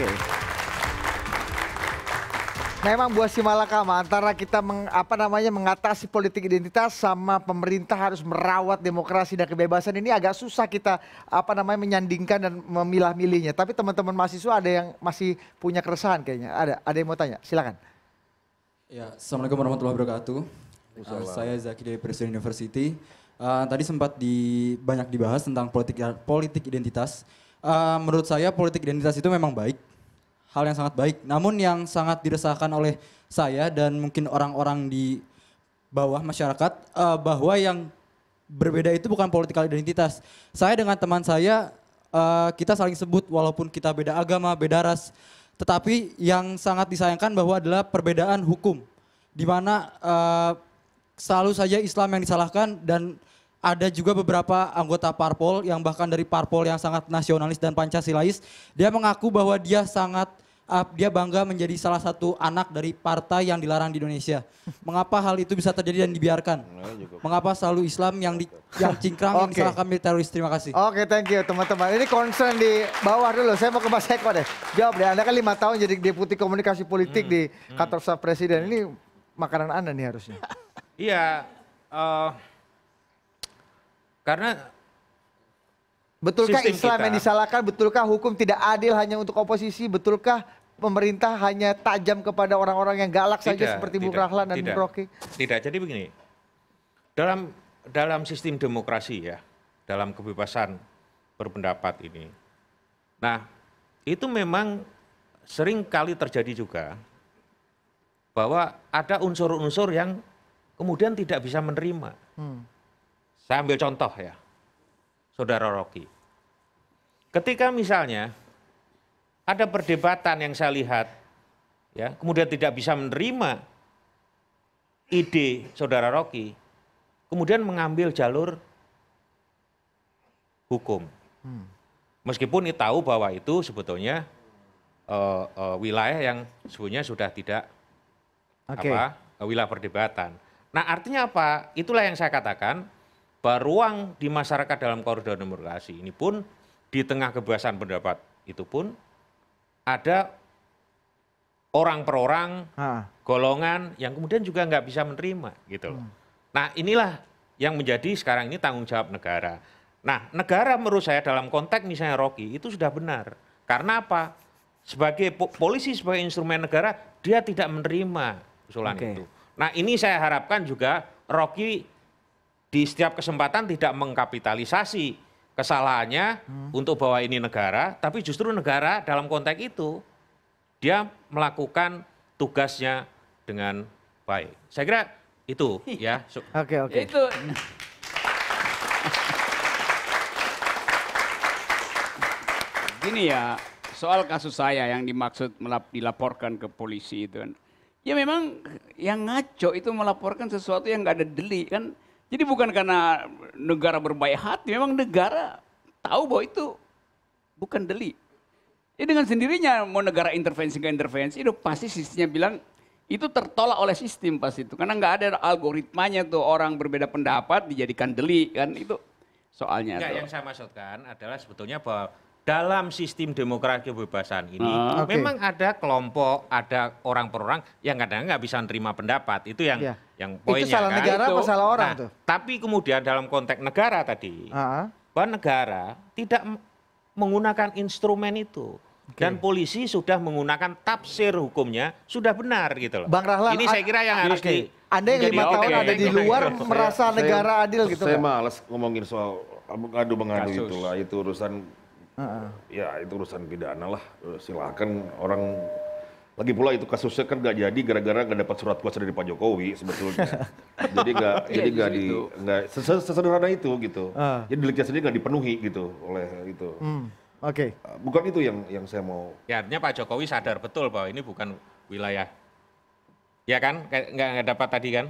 oke Memang buat si malakama antara kita meng, apa namanya mengatasi politik identitas sama pemerintah harus merawat demokrasi dan kebebasan ini agak susah kita apa namanya menyandingkan dan memilah-milihnya. Tapi teman-teman mahasiswa ada yang masih punya keresahan kayaknya. Ada ada yang mau tanya? Silakan. Ya, Assalamualaikum warahmatullahi wabarakatuh. Uh, saya Zaki dari Presiden University. Uh, tadi sempat di, banyak dibahas tentang politik politik identitas uh, menurut saya politik identitas itu memang baik, hal yang sangat baik. Namun yang sangat diresahkan oleh saya dan mungkin orang-orang di bawah masyarakat uh, bahwa yang berbeda itu bukan politikal identitas. Saya dengan teman saya uh, kita saling sebut walaupun kita beda agama, beda ras, tetapi yang sangat disayangkan bahwa adalah perbedaan hukum di mana uh, selalu saja Islam yang disalahkan dan ada juga beberapa anggota parpol yang bahkan dari parpol yang sangat nasionalis dan pancasilais dia mengaku bahwa dia sangat uh, dia bangga menjadi salah satu anak dari partai yang dilarang di Indonesia. Mengapa hal itu bisa terjadi dan dibiarkan? Mengapa selalu Islam yang di, yang cingkrang okay. yang teroris? Terima kasih. Oke, okay, thank you teman-teman. Ini concern di bawah dulu. Saya mau ke Mas Eko deh. Jawab deh. Anda kan lima tahun jadi deputi komunikasi politik hmm. di hmm. kantor staf presiden. Ini makanan Anda nih harusnya. Iya. uh, karena Betulkah Islam kita, yang disalahkan? Betulkah hukum tidak adil hanya untuk oposisi? Betulkah pemerintah hanya tajam kepada orang-orang yang galak tidak, saja seperti Bung Rahlan dan Bung Rocky? Tidak. Jadi begini, dalam dalam sistem demokrasi ya, dalam kebebasan berpendapat ini. Nah, itu memang sering kali terjadi juga bahwa ada unsur-unsur yang kemudian tidak bisa menerima. Hmm saya ambil contoh ya, Saudara Rocky. Ketika misalnya ada perdebatan yang saya lihat, ya kemudian tidak bisa menerima ide Saudara Rocky, kemudian mengambil jalur hukum. Hmm. Meskipun itu tahu bahwa itu sebetulnya uh, uh, wilayah yang sebetulnya sudah tidak okay. apa uh, wilayah perdebatan. Nah artinya apa? Itulah yang saya katakan ruang di masyarakat dalam koridor demokrasi ini pun di tengah kebebasan pendapat itu pun ada orang per orang, ha. golongan yang kemudian juga nggak bisa menerima gitu loh. Hmm. Nah inilah yang menjadi sekarang ini tanggung jawab negara. Nah negara menurut saya dalam konteks misalnya Rocky itu sudah benar. Karena apa? Sebagai polisi sebagai instrumen negara dia tidak menerima usulan okay. itu. Nah ini saya harapkan juga Rocky di setiap kesempatan tidak mengkapitalisasi kesalahannya hmm. untuk bahwa ini negara, tapi justru negara dalam konteks itu dia melakukan tugasnya dengan baik. Saya kira itu ya. Iya. Oke oke. Okay. Itu. Gini ya, soal kasus saya yang dimaksud melap dilaporkan ke polisi itu kan. Ya memang yang ngaco itu melaporkan sesuatu yang nggak ada delik kan jadi bukan karena negara berbaik hati, memang negara tahu bahwa itu bukan deli. Ini ya, dengan sendirinya mau negara intervensi ke intervensi, itu pasti sistemnya bilang itu tertolak oleh sistem pas itu. Karena nggak ada algoritmanya tuh orang berbeda pendapat dijadikan deli kan itu soalnya. Enggak, yang saya maksudkan adalah sebetulnya bahwa dalam sistem demokrasi kebebasan ini uh, ah, okay. memang ada kelompok, ada orang per orang yang kadang nggak bisa menerima pendapat. Itu yang yeah yang poinnya itu salah kan, negara itu, apa salah orang nah, tuh tapi kemudian dalam konteks negara tadi uh-huh. bahwa negara tidak menggunakan instrumen itu okay. dan polisi sudah menggunakan tafsir hukumnya sudah benar gitu loh Bang Rahlan ini saya kira yang harus okay. di anda yang lima tahun ada di luar saya, gitu. merasa saya, negara adil gitu saya kan? males ngomongin soal mengadu mengadu itulah itu urusan uh-huh. ya itu urusan pidana lah silakan orang lagi pula itu kasusnya kan gak jadi gara-gara gak dapat surat kuasa dari Pak Jokowi sebetulnya. jadi gak iya, jadi gak di gak sesederhana itu gitu. Uh. Jadi deliknya sendiri gak dipenuhi gitu oleh itu. Hmm. Oke. Okay. Ah, bukan itu yang yang saya mau. Ya artinya Pak Jokowi sadar betul bahwa ini bukan wilayah. Ya kan? Nggak, nggak dapat tadi kan?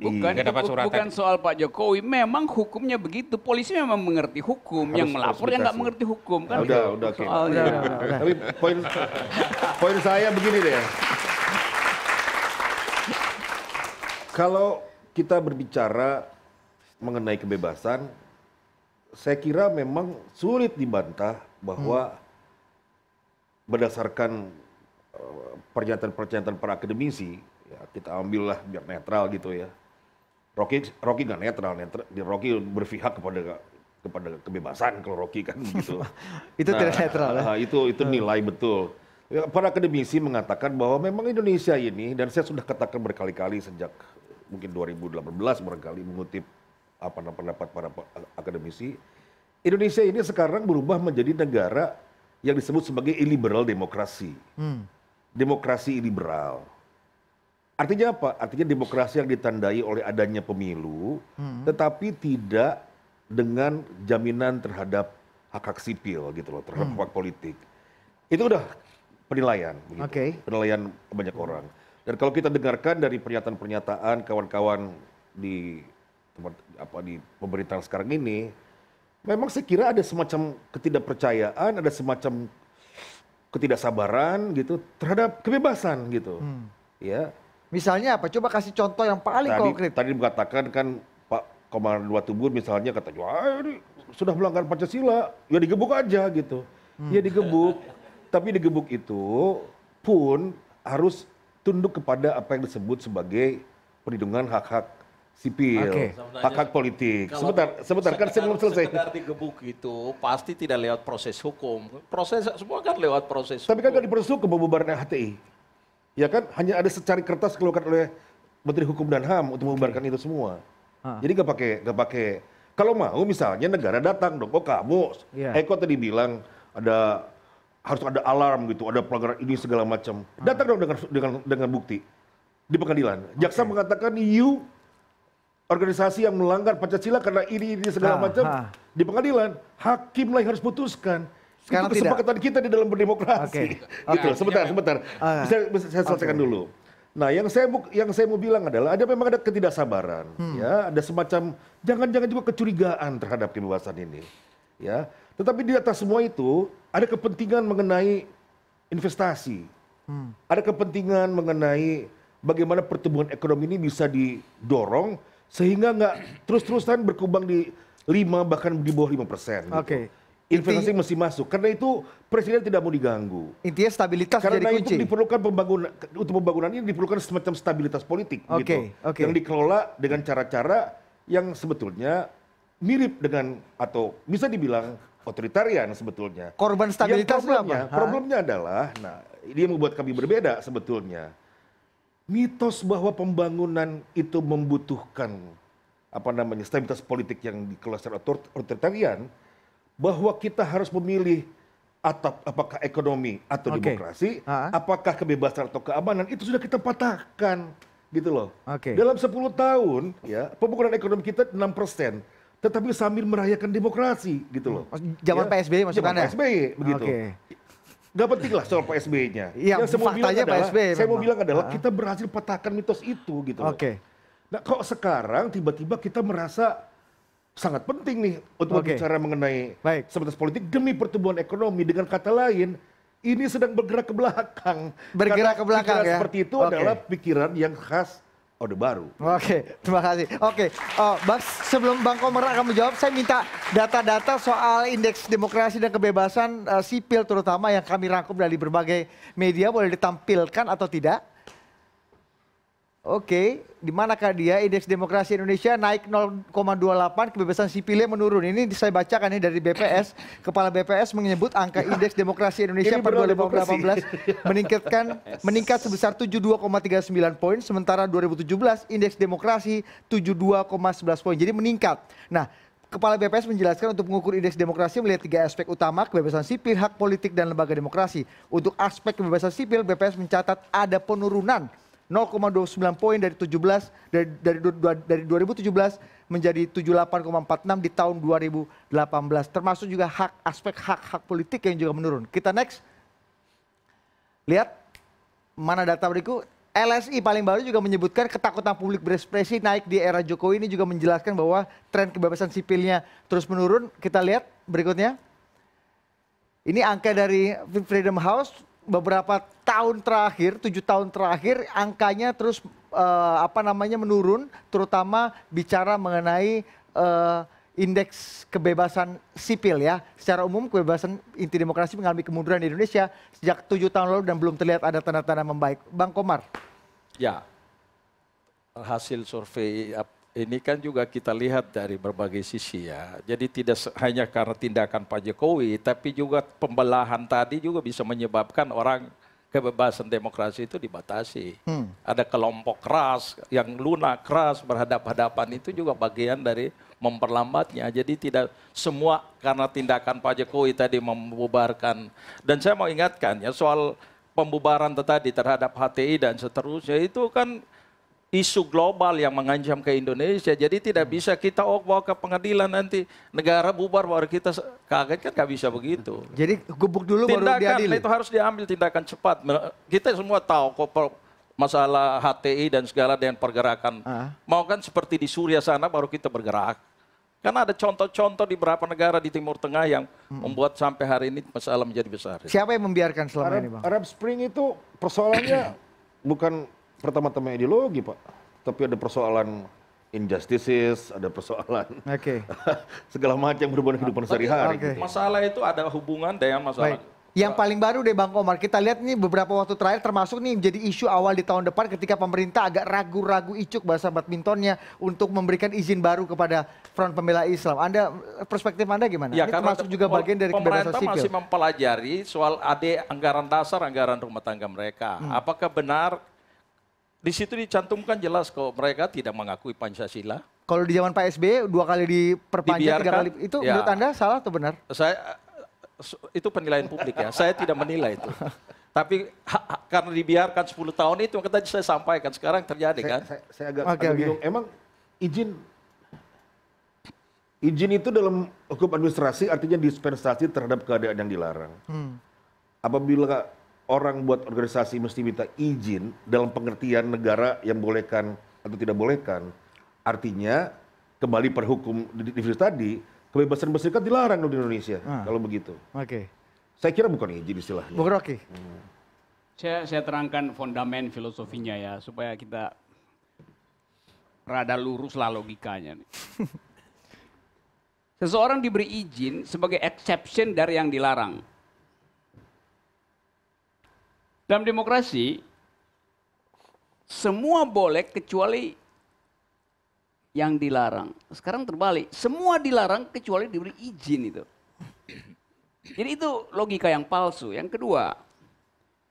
Bukan, hmm. Iya. itu, surat bukan soal Pak Jokowi, memang hukumnya begitu. Polisi memang mengerti hukum, harus, yang melapor yang nggak mengerti hukum kan? Ah, gitu. Udah, udah, Okay. udah, Tapi poin poin saya begini deh. Kalau kita berbicara mengenai kebebasan, saya kira memang sulit dibantah bahwa hmm. berdasarkan eh, pernyataan-pernyataan para akademisi, ya kita ambillah biar netral gitu ya Rocky Rocky nggak netral, netral. Rocky berpihak kepada kepada kebebasan kalau Rocky kan gitu. itu nah, tidak netral. Nah, Itu itu hmm. nilai betul. Ya, para akademisi mengatakan bahwa memang Indonesia ini dan saya sudah katakan berkali-kali sejak mungkin 2018 berkali mengutip apa pendapat para akademisi Indonesia ini sekarang berubah menjadi negara yang disebut sebagai liberal demokrasi. Hmm. Demokrasi liberal. Artinya apa? Artinya demokrasi yang ditandai oleh adanya pemilu, hmm. tetapi tidak dengan jaminan terhadap hak hak sipil gitu loh, terhadap hmm. hak politik. Itu udah penilaian, gitu. okay. penilaian banyak orang. Dan kalau kita dengarkan dari pernyataan-pernyataan kawan-kawan di apa di pemerintahan sekarang ini, memang saya kira ada semacam ketidakpercayaan, ada semacam ketidaksabaran gitu terhadap kebebasan gitu, hmm. ya misalnya apa coba kasih contoh yang paling tadi, konkret tadi mengatakan kan Pak dua Tubun misalnya kata sudah melanggar Pancasila ya digebuk aja gitu hmm. ya digebuk tapi digebuk itu pun harus tunduk kepada apa yang disebut sebagai perlindungan hak-hak sipil, hak hak-hak politik. sebentar, sebentar kan saya belum selesai. Sekedar digebuk itu pasti tidak lewat proses hukum. Proses semua kan lewat proses. Tapi hukum. kan nggak di proses hukum pembubaran HTI ya kan hanya ada secari kertas keluarkan oleh Menteri Hukum dan HAM untuk membubarkan itu semua. Ha. Ah. Jadi gak pakai gak pakai. Kalau mau misalnya negara datang dong, oh, iya. eh, kok kamu yeah. Eko tadi bilang ada harus ada alarm gitu, ada pelanggaran ini segala macam. Ah. Datang dong dengan dengan dengan bukti di pengadilan. Jaksa mengatakan you organisasi yang melanggar Pancasila karena ini ini segala ah, macam di pengadilan, hakim lah yang harus putuskan sekarang itu kesepakatan tidak. kita di dalam berdemokrasi. Okay. Okay. Iya, gitu. Sebentar, iya. sebentar. Uh, ah. saya, saya selesaikan okay. dulu. Nah, yang saya yang saya mau bilang adalah ada memang ada ketidaksabaran, hmm. ya, ada semacam jangan-jangan juga kecurigaan terhadap kebebasan ini, ya. Tetapi di atas semua itu ada kepentingan mengenai investasi, hmm. ada kepentingan mengenai bagaimana pertumbuhan ekonomi ini bisa didorong sehingga nggak terus-terusan berkembang di lima bahkan di bawah lima persen. Gitu. Oke. Okay investasi mesti masuk. Karena itu presiden tidak mau diganggu. Intinya stabilitas Karena jadi kunci. Karena itu diperlukan pembangunan untuk pembangunan ini diperlukan semacam stabilitas politik okay, gitu. Okay. Yang dikelola dengan cara-cara yang sebetulnya mirip dengan atau bisa dibilang otoritarian sebetulnya. Korban stabilitas yang problemnya, apa? Problemnya adalah nah ini yang membuat kami berbeda sebetulnya. Mitos bahwa pembangunan itu membutuhkan apa namanya stabilitas politik yang dikelola secara otoritarian bahwa kita harus memilih atap apakah ekonomi atau okay. demokrasi, uh apakah kebebasan atau keamanan itu sudah kita patahkan gitu loh. Okay. Dalam 10 tahun ya pembukaan ekonomi kita 6 persen, tetapi sambil merayakan demokrasi gitu loh. Hmm. Oh, zaman ya, PSBY maksud Zaman Anda? PSBY begitu. Okay. Gak penting lah soal PSBY-nya. Ya, Yang saya mau bilang adalah, PSB saya mau bilang adalah kita berhasil patahkan mitos itu gitu loh. Oke. Okay. Nah kok sekarang tiba-tiba kita merasa sangat penting nih untuk okay. bicara mengenai Baik. sebatas politik demi pertumbuhan ekonomi. Dengan kata lain, ini sedang bergerak ke belakang. Bergerak Karena ke belakang ya. Seperti itu okay. adalah pikiran yang khas Orde Baru. Oke, okay, terima kasih. Oke, okay. oh, Bang, sebelum Bang Komer akan menjawab, saya minta data-data soal indeks demokrasi dan kebebasan uh, sipil terutama yang kami rangkum dari berbagai media boleh ditampilkan atau tidak? oke di manakah dia indeks demokrasi indonesia naik 0,28, kebebasan sipilnya menurun ini saya bacakan ini ya dari bps kepala bps menyebut angka indeks demokrasi indonesia per 2018 meningkatkan meningkat sebesar 72,39 poin sementara 2017 indeks demokrasi 72,11 poin jadi meningkat nah Kepala BPS menjelaskan untuk mengukur indeks demokrasi melihat tiga aspek utama, kebebasan sipil, hak politik, dan lembaga demokrasi. Untuk aspek kebebasan sipil, BPS mencatat ada penurunan 0,29 poin dari dari dari dari 2017 menjadi 78,46 di tahun 2018. termasuk juga hak aspek hak hak politik yang juga menurun kita next lihat mana data berikut LSI paling baru juga menyebutkan ketakutan publik berekspresi naik di era Jokowi ini juga menjelaskan bahwa tren kebebasan sipilnya terus menurun. Kita lihat berikutnya. Ini angka dari Freedom House beberapa tahun terakhir, tujuh tahun terakhir angkanya terus eh, apa namanya menurun, terutama bicara mengenai eh, indeks kebebasan sipil ya. Secara umum kebebasan inti demokrasi mengalami kemunduran di Indonesia sejak tujuh tahun lalu dan belum terlihat ada tanda-tanda membaik. Bang Komar. Ya, hasil survei ini kan juga kita lihat dari berbagai sisi ya. Jadi tidak hanya karena tindakan Pak Jokowi, tapi juga pembelahan tadi juga bisa menyebabkan orang kebebasan demokrasi itu dibatasi. Hmm. Ada kelompok keras yang lunak keras berhadapan hadapan itu juga bagian dari memperlambatnya. Jadi tidak semua karena tindakan Pak Jokowi tadi membubarkan. Dan saya mau ingatkan ya soal pembubaran tadi terhadap HTI dan seterusnya itu kan isu global yang mengancam ke Indonesia. Jadi tidak hmm. bisa kita oh, bawa ke pengadilan nanti negara bubar baru kita kaget kan nggak bisa begitu. Jadi gubuk dulu tindakan, baru diadili. itu harus diambil tindakan cepat. Kita semua tahu kok masalah HTI dan segala dengan pergerakan. Uh. Mau kan seperti di Suriah sana baru kita bergerak. Karena ada contoh-contoh di beberapa negara di Timur Tengah yang hmm. membuat sampai hari ini masalah menjadi besar. Siapa yang membiarkan selama Arab, ini, Bang? Arab Spring itu persoalannya bukan pertama-tama ideologi pak, tapi ada persoalan injustices, ada persoalan okay. segala macam berhubungan nah, kehidupan sehari-hari. Okay. Gitu. Masalah itu ada hubungan dengan masalah. Baik. Yang paling baru deh Bang Komar, kita lihat nih beberapa waktu terakhir termasuk nih jadi isu awal di tahun depan ketika pemerintah agak ragu-ragu icuk bahasa badmintonnya untuk memberikan izin baru kepada Front Pembela Islam. Anda perspektif Anda gimana? Ya, Ini termasuk juga bagian dari kebebasan sipil. Pemerintah masih mempelajari soal ada anggaran dasar, anggaran rumah tangga mereka. Hmm. Apakah benar di situ dicantumkan jelas kalau mereka tidak mengakui Pancasila. Kalau di zaman Pak SBY dua kali diperpanjang, Dibiarkan, tiga kali itu ya, menurut Anda salah atau benar? Saya itu penilaian publik ya. saya tidak menilai itu. Tapi ha, ha, karena dibiarkan 10 tahun itu yang saya sampaikan sekarang terjadi saya, kan? Saya, saya agak, okay, agak okay. bingung. Emang izin izin itu dalam hukum administrasi artinya dispensasi terhadap keadaan yang dilarang. Hmm. Apabila orang buat organisasi mesti minta izin dalam pengertian negara yang bolehkan atau tidak bolehkan. Artinya kembali per hukum divisi tadi, kebebasan berserikat dilarang di Indonesia ah. kalau begitu. Oke. Okay. Saya kira bukan izin istilahnya. Bung Okay. Hmm. Saya, saya terangkan fondamen filosofinya ya supaya kita rada lurus lah logikanya. Nih. Seseorang diberi izin sebagai exception dari yang dilarang. Dalam demokrasi, semua boleh kecuali yang dilarang. Sekarang terbalik, semua dilarang kecuali diberi izin itu. Jadi itu logika yang palsu. Yang kedua,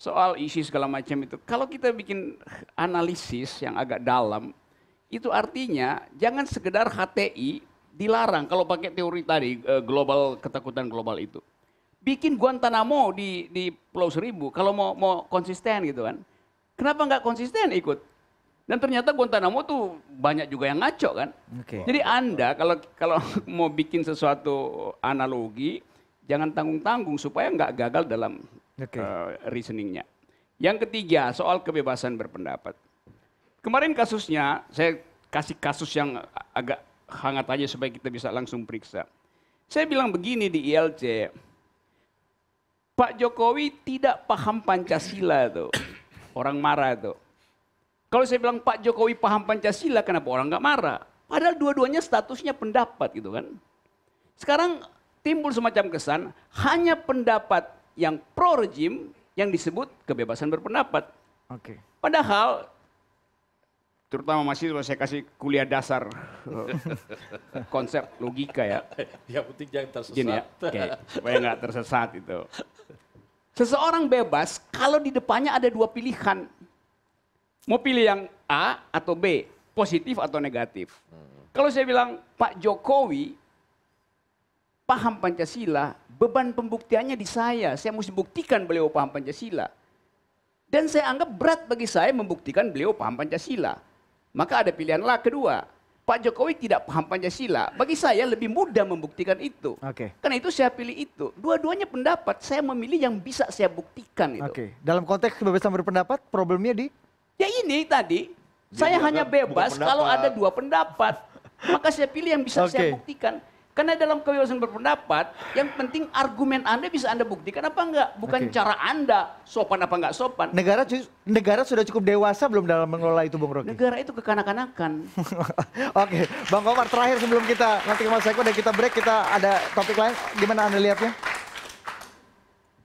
soal isi segala macam itu. Kalau kita bikin analisis yang agak dalam, itu artinya jangan sekedar HTI dilarang kalau pakai teori tadi eh, global ketakutan global itu bikin Guantanamo di, di Pulau Seribu, kalau mau, mau konsisten gitu kan. Kenapa nggak konsisten ikut? Dan ternyata Guantanamo tuh banyak juga yang ngaco kan. Okay. Jadi Anda kalau kalau mau bikin sesuatu analogi, jangan tanggung-tanggung supaya nggak gagal dalam okay. uh, eh, reasoningnya. Yang ketiga soal kebebasan berpendapat. Kemarin kasusnya, saya kasih kasus yang agak hangat aja supaya kita bisa langsung periksa. Saya bilang begini di ILC, Pak Jokowi tidak paham Pancasila tuh. Orang marah tuh. Kalau saya bilang Pak Jokowi paham Pancasila, kenapa orang nggak marah? Padahal dua-duanya statusnya pendapat gitu kan. Sekarang timbul semacam kesan, hanya pendapat yang pro rejim yang disebut kebebasan berpendapat. Oke. Okay. Padahal terutama masih saya kasih kuliah dasar konsep logika ya. Ya penting jangan tersesat. Gini ya, kayak, supaya nggak tersesat itu. Seseorang bebas kalau di depannya ada dua pilihan. Mau pilih yang A atau B, positif atau negatif. Hmm. Kalau saya bilang Pak Jokowi paham Pancasila, beban pembuktiannya di saya. Saya mesti buktikan beliau paham Pancasila. Dan saya anggap berat bagi saya membuktikan beliau paham Pancasila. Maka ada pilihan lah kedua. Pak Jokowi tidak paham Pancasila. Bagi saya lebih mudah membuktikan itu. Oke. Okay. Karena itu saya pilih itu. Dua-duanya pendapat, saya memilih yang bisa saya buktikan itu. Oke. Okay. Dalam konteks kebebasan berpendapat, problemnya di? Ya ini tadi, Dia saya hanya kan, bebas kalau ada dua pendapat. Maka saya pilih yang bisa okay. saya buktikan. Karena dalam kebebasan berpendapat, yang penting argumen Anda bisa Anda buktikan apa enggak, bukan okay. cara Anda sopan apa enggak sopan. Negara negara sudah cukup dewasa belum dalam mengelola itu Bung Rocky? Negara itu kekanak-kanakan. Oke, okay. Bang Komar terakhir sebelum kita nanti ke Mas Eko dan kita break, kita ada topik lain gimana Anda lihatnya?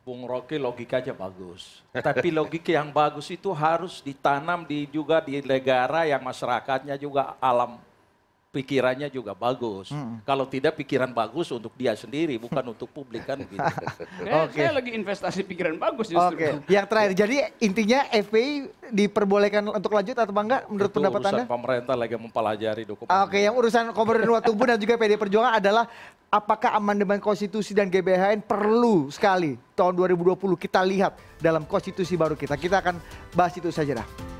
Bung Rocky aja bagus. Tapi logika yang bagus itu harus ditanam di juga di negara yang masyarakatnya juga alam pikirannya juga bagus. Hmm. Kalau tidak pikiran bagus untuk dia sendiri, bukan untuk publik kan gitu. Eh, Oke. Okay. Saya lagi investasi pikiran bagus justru. Oke. Okay. Yang terakhir, jadi intinya FPI diperbolehkan untuk lanjut atau enggak menurut Itu pendapat urusan Anda? pemerintah lagi mempelajari dokumen. Oke, okay, yang urusan Waktu pun dan juga PD Perjuangan adalah apakah amandemen konstitusi dan GBHN perlu sekali tahun 2020 kita lihat dalam konstitusi baru kita. Kita akan bahas itu saja dah.